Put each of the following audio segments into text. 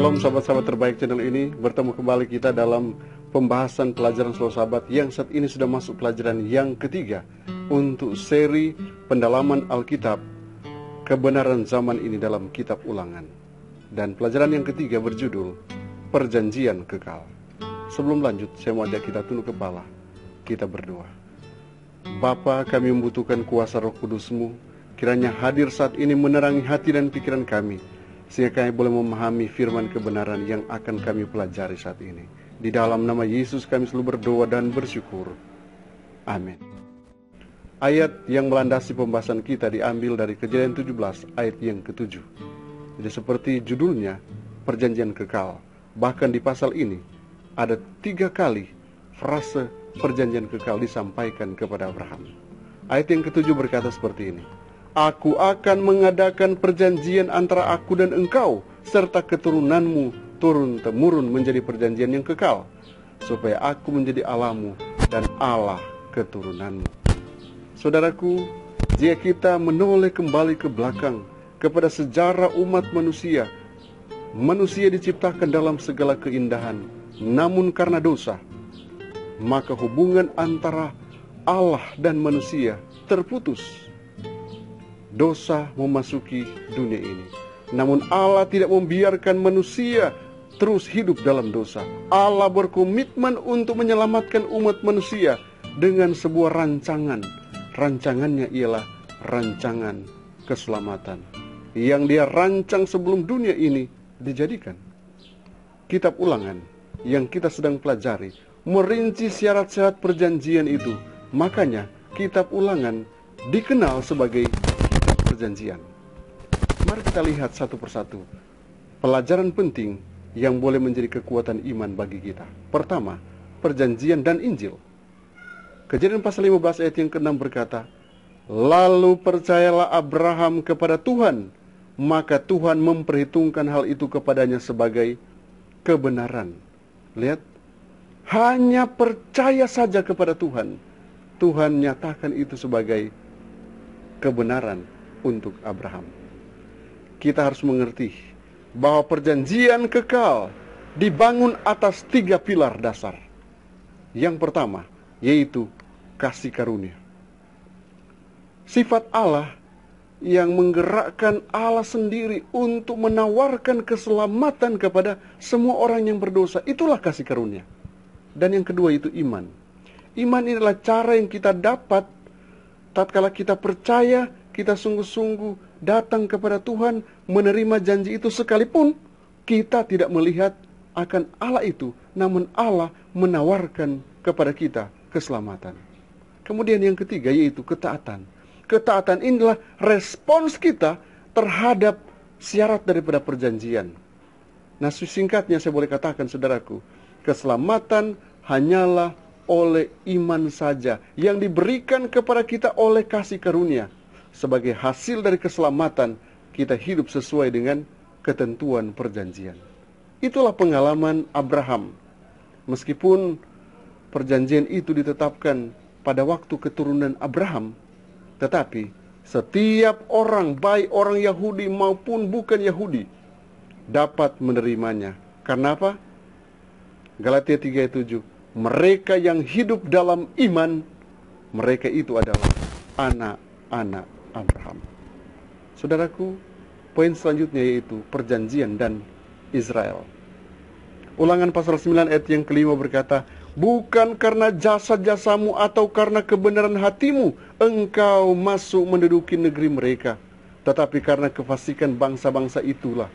Shalom sahabat-sahabat terbaik channel ini Bertemu kembali kita dalam pembahasan pelajaran seluruh sahabat Yang saat ini sudah masuk pelajaran yang ketiga Untuk seri pendalaman Alkitab Kebenaran zaman ini dalam kitab ulangan Dan pelajaran yang ketiga berjudul Perjanjian Kekal Sebelum lanjut saya mau ajak kita tunduk kepala Kita berdoa Bapa kami membutuhkan kuasa roh kudusmu Kiranya hadir saat ini menerangi hati dan pikiran kami sehingga kami boleh memahami firman kebenaran yang akan kami pelajari saat ini. Di dalam nama Yesus kami selalu berdoa dan bersyukur. Amin. Ayat yang melandasi pembahasan kita diambil dari kejadian 17 ayat yang ketujuh. Jadi seperti judulnya, perjanjian kekal. Bahkan di pasal ini, ada tiga kali frase perjanjian kekal disampaikan kepada Abraham. Ayat yang ketujuh berkata seperti ini. Aku akan mengadakan perjanjian antara aku dan engkau, serta keturunanmu turun-temurun menjadi perjanjian yang kekal, supaya aku menjadi alamu dan Allah keturunanmu. Saudaraku, jika kita menoleh kembali ke belakang kepada sejarah umat manusia, manusia diciptakan dalam segala keindahan, namun karena dosa, maka hubungan antara Allah dan manusia terputus dosa memasuki dunia ini. Namun Allah tidak membiarkan manusia terus hidup dalam dosa. Allah berkomitmen untuk menyelamatkan umat manusia dengan sebuah rancangan. Rancangannya ialah rancangan keselamatan yang dia rancang sebelum dunia ini dijadikan. Kitab Ulangan yang kita sedang pelajari merinci syarat-syarat perjanjian itu. Makanya kitab Ulangan dikenal sebagai perjanjian. Mari kita lihat satu persatu pelajaran penting yang boleh menjadi kekuatan iman bagi kita. Pertama, perjanjian dan Injil. Kejadian pasal 15 ayat yang ke-6 berkata, Lalu percayalah Abraham kepada Tuhan, maka Tuhan memperhitungkan hal itu kepadanya sebagai kebenaran. Lihat, hanya percaya saja kepada Tuhan. Tuhan nyatakan itu sebagai kebenaran untuk Abraham. Kita harus mengerti bahwa perjanjian kekal dibangun atas tiga pilar dasar. Yang pertama yaitu kasih karunia. Sifat Allah yang menggerakkan Allah sendiri untuk menawarkan keselamatan kepada semua orang yang berdosa. Itulah kasih karunia. Dan yang kedua itu iman. Iman inilah cara yang kita dapat tatkala kita percaya kita sungguh-sungguh datang kepada Tuhan menerima janji itu sekalipun kita tidak melihat akan Allah itu, namun Allah menawarkan kepada kita keselamatan. Kemudian yang ketiga yaitu ketaatan. Ketaatan inilah respons kita terhadap syarat daripada perjanjian. Nah, singkatnya saya boleh katakan saudaraku, keselamatan hanyalah oleh iman saja yang diberikan kepada kita oleh kasih karunia sebagai hasil dari keselamatan kita hidup sesuai dengan ketentuan perjanjian. Itulah pengalaman Abraham. Meskipun perjanjian itu ditetapkan pada waktu keturunan Abraham, tetapi setiap orang baik orang Yahudi maupun bukan Yahudi dapat menerimanya. Karena apa? Galatia 3 ayat 7 Mereka yang hidup dalam iman, mereka itu adalah anak-anak Abraham. Saudaraku, poin selanjutnya yaitu perjanjian dan Israel. Ulangan pasal 9 ayat yang kelima berkata, Bukan karena jasa-jasamu atau karena kebenaran hatimu, engkau masuk menduduki negeri mereka. Tetapi karena kefasikan bangsa-bangsa itulah,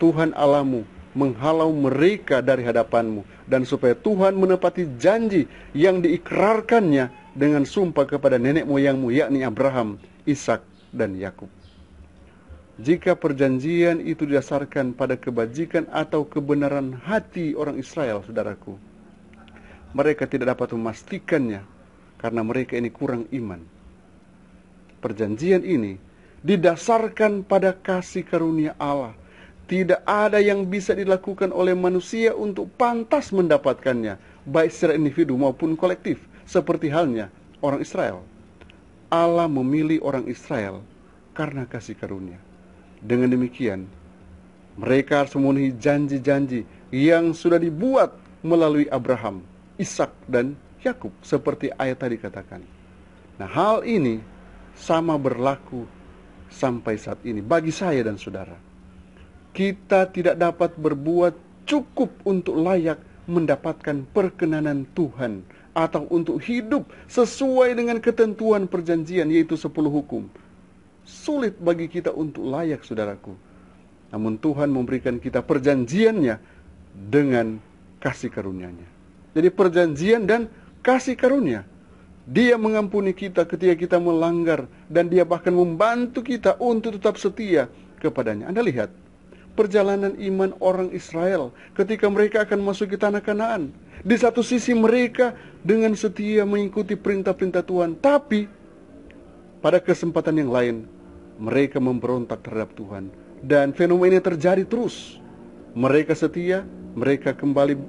Tuhan Alamu menghalau mereka dari hadapanmu. Dan supaya Tuhan menepati janji yang diikrarkannya dengan sumpah kepada nenek moyangmu yakni Abraham, Ishak dan Yakub. Jika perjanjian itu didasarkan pada kebajikan atau kebenaran hati orang Israel, saudaraku, mereka tidak dapat memastikannya karena mereka ini kurang iman. Perjanjian ini didasarkan pada kasih karunia Allah. Tidak ada yang bisa dilakukan oleh manusia untuk pantas mendapatkannya, baik secara individu maupun kolektif seperti halnya orang Israel. Allah memilih orang Israel karena kasih karunia. Dengan demikian, mereka harus memenuhi janji-janji yang sudah dibuat melalui Abraham, Ishak dan Yakub seperti ayat tadi katakan. Nah, hal ini sama berlaku sampai saat ini bagi saya dan saudara. Kita tidak dapat berbuat cukup untuk layak mendapatkan perkenanan Tuhan atau untuk hidup sesuai dengan ketentuan perjanjian yaitu sepuluh hukum. Sulit bagi kita untuk layak saudaraku. Namun Tuhan memberikan kita perjanjiannya dengan kasih karunia-Nya. Jadi perjanjian dan kasih karunia. Dia mengampuni kita ketika kita melanggar dan dia bahkan membantu kita untuk tetap setia kepadanya. Anda lihat perjalanan iman orang Israel ketika mereka akan masuk ke tanah Kanaan di satu sisi mereka dengan setia mengikuti perintah-perintah Tuhan, tapi pada kesempatan yang lain mereka memberontak terhadap Tuhan. Dan fenomena ini terjadi terus. Mereka setia, mereka kembali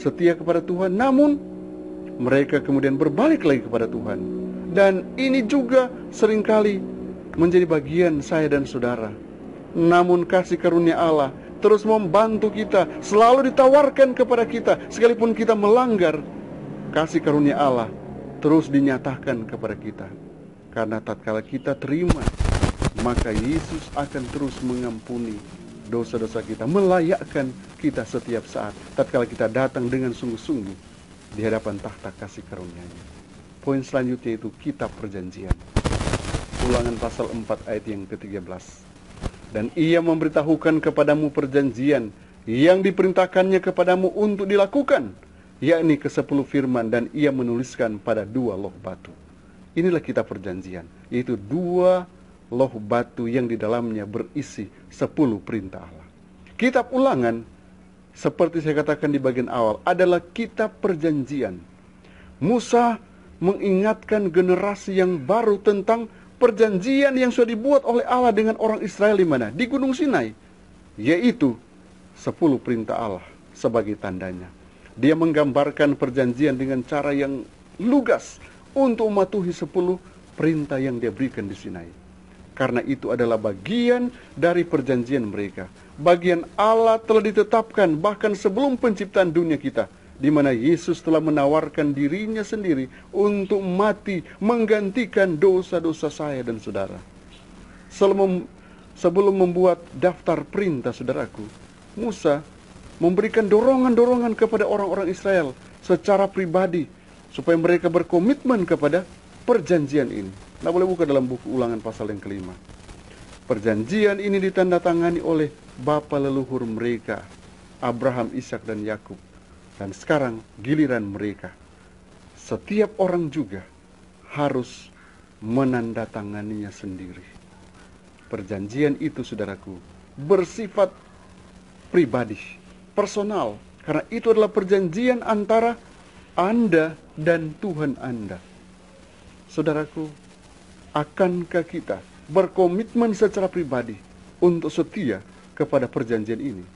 setia kepada Tuhan, namun mereka kemudian berbalik lagi kepada Tuhan. Dan ini juga seringkali menjadi bagian saya dan saudara. Namun kasih karunia Allah terus membantu kita, selalu ditawarkan kepada kita sekalipun kita melanggar kasih karunia Allah terus dinyatakan kepada kita. Karena tatkala kita terima, maka Yesus akan terus mengampuni dosa-dosa kita, melayakkan kita setiap saat tatkala kita datang dengan sungguh-sungguh di hadapan tahta kasih karunia-Nya. Poin selanjutnya itu kitab perjanjian. Ulangan pasal 4 ayat yang ke-13 dan ia memberitahukan kepadamu perjanjian yang diperintahkannya kepadamu untuk dilakukan, yakni ke sepuluh firman dan ia menuliskan pada dua loh batu. Inilah kita perjanjian, yaitu dua loh batu yang di dalamnya berisi sepuluh perintah Allah. Kitab ulangan, seperti saya katakan di bagian awal, adalah kitab perjanjian. Musa mengingatkan generasi yang baru tentang perjanjian yang sudah dibuat oleh Allah dengan orang Israel di mana? Di Gunung Sinai. Yaitu sepuluh perintah Allah sebagai tandanya. Dia menggambarkan perjanjian dengan cara yang lugas untuk mematuhi sepuluh perintah yang dia berikan di Sinai. Karena itu adalah bagian dari perjanjian mereka. Bagian Allah telah ditetapkan bahkan sebelum penciptaan dunia kita di mana Yesus telah menawarkan dirinya sendiri untuk mati menggantikan dosa-dosa saya dan saudara. Sebelum, membuat daftar perintah saudaraku, Musa memberikan dorongan-dorongan kepada orang-orang Israel secara pribadi supaya mereka berkomitmen kepada perjanjian ini. Nah, boleh buka dalam buku ulangan pasal yang kelima. Perjanjian ini ditandatangani oleh bapa leluhur mereka, Abraham, Ishak, dan Yakub dan sekarang giliran mereka. Setiap orang juga harus menandatanganinya sendiri. Perjanjian itu, saudaraku, bersifat pribadi, personal, karena itu adalah perjanjian antara Anda dan Tuhan Anda. Saudaraku, akankah kita berkomitmen secara pribadi untuk setia kepada perjanjian ini?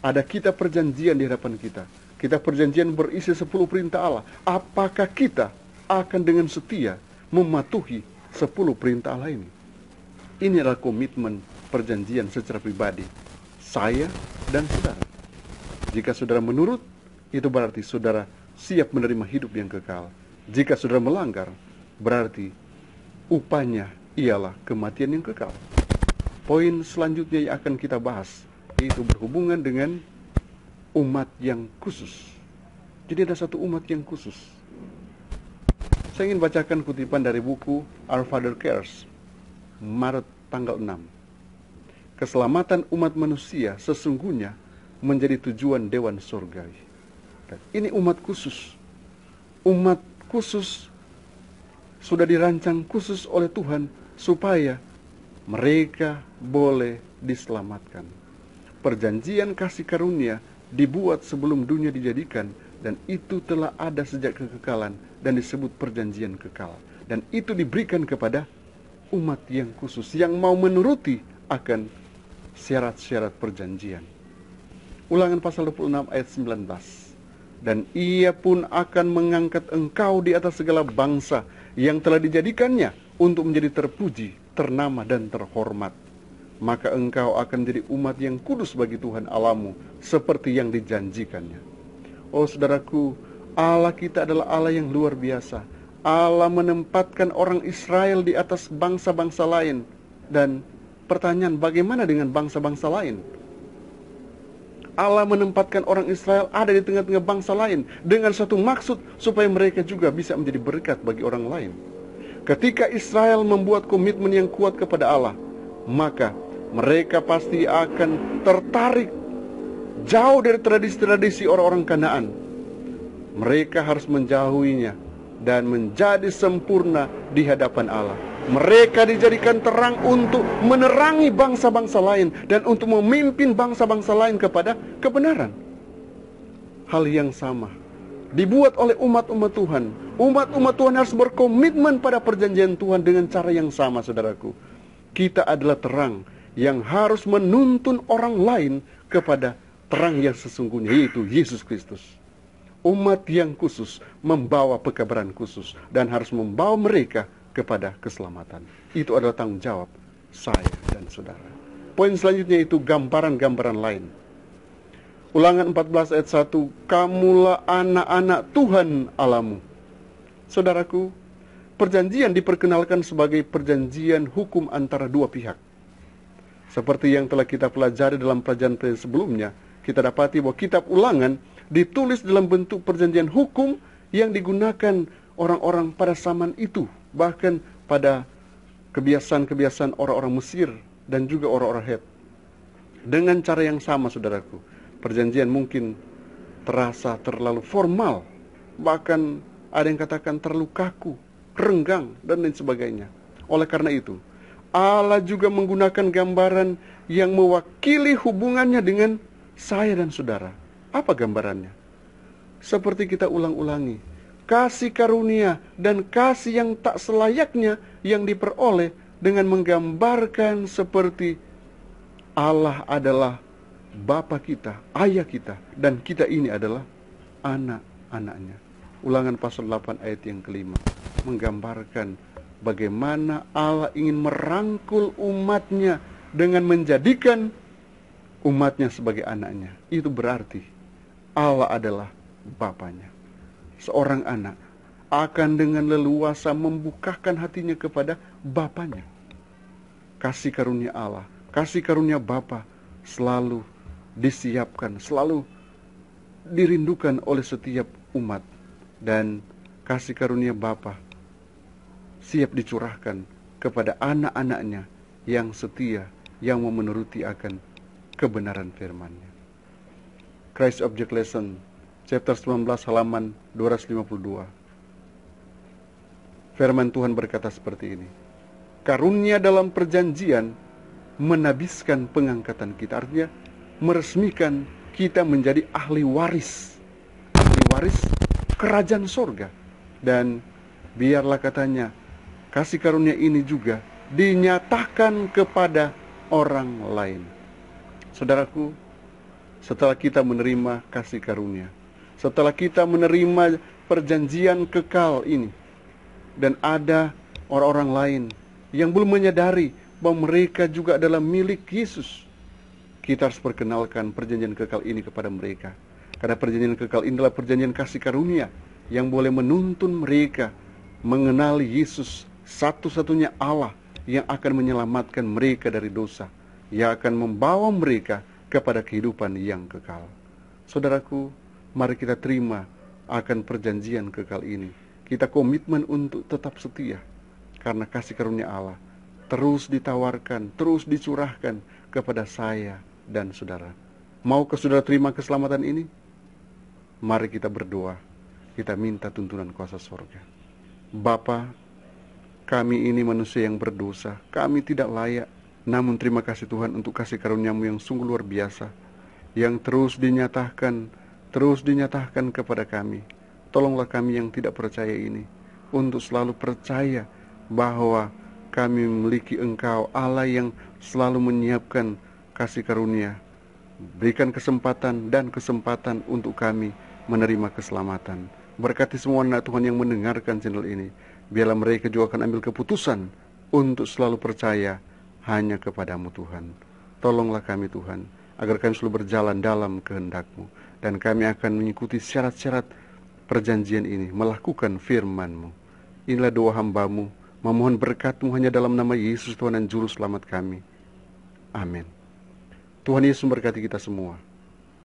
Ada kita perjanjian di hadapan kita, kita perjanjian berisi 10 perintah Allah. Apakah kita akan dengan setia mematuhi 10 perintah Allah ini? Ini adalah komitmen perjanjian secara pribadi. Saya dan saudara. Jika saudara menurut, itu berarti saudara siap menerima hidup yang kekal. Jika saudara melanggar, berarti upahnya ialah kematian yang kekal. Poin selanjutnya yang akan kita bahas yaitu berhubungan dengan umat yang khusus. Jadi ada satu umat yang khusus. Saya ingin bacakan kutipan dari buku Our Father Cares, Maret tanggal 6. Keselamatan umat manusia sesungguhnya menjadi tujuan Dewan Surgawi. Dan ini umat khusus. Umat khusus sudah dirancang khusus oleh Tuhan supaya mereka boleh diselamatkan. Perjanjian kasih karunia dibuat sebelum dunia dijadikan dan itu telah ada sejak kekekalan dan disebut perjanjian kekal dan itu diberikan kepada umat yang khusus yang mau menuruti akan syarat-syarat perjanjian. Ulangan pasal 26 ayat 19. Dan ia pun akan mengangkat engkau di atas segala bangsa yang telah dijadikannya untuk menjadi terpuji, ternama dan terhormat maka engkau akan jadi umat yang kudus bagi Tuhan Alamu, seperti yang dijanjikannya. Oh saudaraku, Allah kita adalah Allah yang luar biasa. Allah menempatkan orang Israel di atas bangsa-bangsa lain. Dan pertanyaan bagaimana dengan bangsa-bangsa lain? Allah menempatkan orang Israel ada di tengah-tengah bangsa lain dengan satu maksud supaya mereka juga bisa menjadi berkat bagi orang lain. Ketika Israel membuat komitmen yang kuat kepada Allah, maka mereka pasti akan tertarik jauh dari tradisi-tradisi orang-orang Kanaan. Mereka harus menjauhinya dan menjadi sempurna di hadapan Allah. Mereka dijadikan terang untuk menerangi bangsa-bangsa lain dan untuk memimpin bangsa-bangsa lain kepada kebenaran. Hal yang sama dibuat oleh umat-umat Tuhan. Umat-umat Tuhan harus berkomitmen pada perjanjian Tuhan dengan cara yang sama, saudaraku. Kita adalah terang yang harus menuntun orang lain kepada terang yang sesungguhnya, yaitu Yesus Kristus. Umat yang khusus membawa pekabaran khusus dan harus membawa mereka kepada keselamatan. Itu adalah tanggung jawab saya dan saudara. Poin selanjutnya itu gambaran-gambaran lain. Ulangan 14 ayat 1, kamulah anak-anak Tuhan alamu. Saudaraku, perjanjian diperkenalkan sebagai perjanjian hukum antara dua pihak seperti yang telah kita pelajari dalam pelajaran sebelumnya, kita dapati bahwa kitab ulangan ditulis dalam bentuk perjanjian hukum yang digunakan orang-orang pada zaman itu, bahkan pada kebiasaan-kebiasaan orang-orang Mesir dan juga orang-orang Het. Dengan cara yang sama, saudaraku, perjanjian mungkin terasa terlalu formal, bahkan ada yang katakan terlalu kaku, renggang, dan lain sebagainya. Oleh karena itu, Allah juga menggunakan gambaran yang mewakili hubungannya dengan saya dan saudara. Apa gambarannya? Seperti kita ulang-ulangi, kasih karunia dan kasih yang tak selayaknya yang diperoleh dengan menggambarkan seperti Allah adalah Bapa kita, Ayah kita, dan kita ini adalah anak-anaknya. Ulangan pasal 8 ayat yang kelima menggambarkan bagaimana Allah ingin merangkul umatnya dengan menjadikan umatnya sebagai anaknya. Itu berarti Allah adalah Bapaknya. Seorang anak akan dengan leluasa membukakan hatinya kepada Bapaknya. Kasih karunia Allah, kasih karunia Bapa selalu disiapkan, selalu dirindukan oleh setiap umat. Dan kasih karunia Bapak siap dicurahkan kepada anak-anaknya yang setia, yang mau menuruti akan kebenaran firman-Nya. Christ Object Lesson, chapter 19 halaman 252. Firman Tuhan berkata seperti ini. Karunia dalam perjanjian menabiskan pengangkatan kita. Artinya meresmikan kita menjadi ahli waris. Ahli waris kerajaan sorga. Dan biarlah katanya kasih karunia ini juga dinyatakan kepada orang lain. Saudaraku, setelah kita menerima kasih karunia, setelah kita menerima perjanjian kekal ini, dan ada orang-orang lain yang belum menyadari bahwa mereka juga adalah milik Yesus, kita harus perkenalkan perjanjian kekal ini kepada mereka. Karena perjanjian kekal inilah perjanjian kasih karunia yang boleh menuntun mereka mengenali Yesus satu-satunya Allah yang akan menyelamatkan mereka dari dosa, yang akan membawa mereka kepada kehidupan yang kekal. Saudaraku, mari kita terima akan perjanjian kekal ini. Kita komitmen untuk tetap setia karena kasih karunia Allah terus ditawarkan, terus dicurahkan kepada saya dan saudara. Mau ke saudara terima keselamatan ini? Mari kita berdoa, kita minta tuntunan kuasa sorga. Bapa, kami ini manusia yang berdosa, kami tidak layak. Namun terima kasih Tuhan untuk kasih karuniamu yang sungguh luar biasa, yang terus dinyatakan, terus dinyatakan kepada kami. Tolonglah kami yang tidak percaya ini, untuk selalu percaya bahwa kami memiliki Engkau, Allah yang selalu menyiapkan kasih karunia. Berikan kesempatan dan kesempatan untuk kami menerima keselamatan. Berkati semua anak Tuhan yang mendengarkan channel ini. Biarlah mereka juga akan ambil keputusan untuk selalu percaya hanya kepadamu Tuhan. Tolonglah kami Tuhan, agar kami selalu berjalan dalam kehendakmu. Dan kami akan mengikuti syarat-syarat perjanjian ini, melakukan firmanmu. Inilah doa hambamu, memohon berkatmu hanya dalam nama Yesus Tuhan dan Juru Selamat kami. Amin. Tuhan Yesus memberkati kita semua.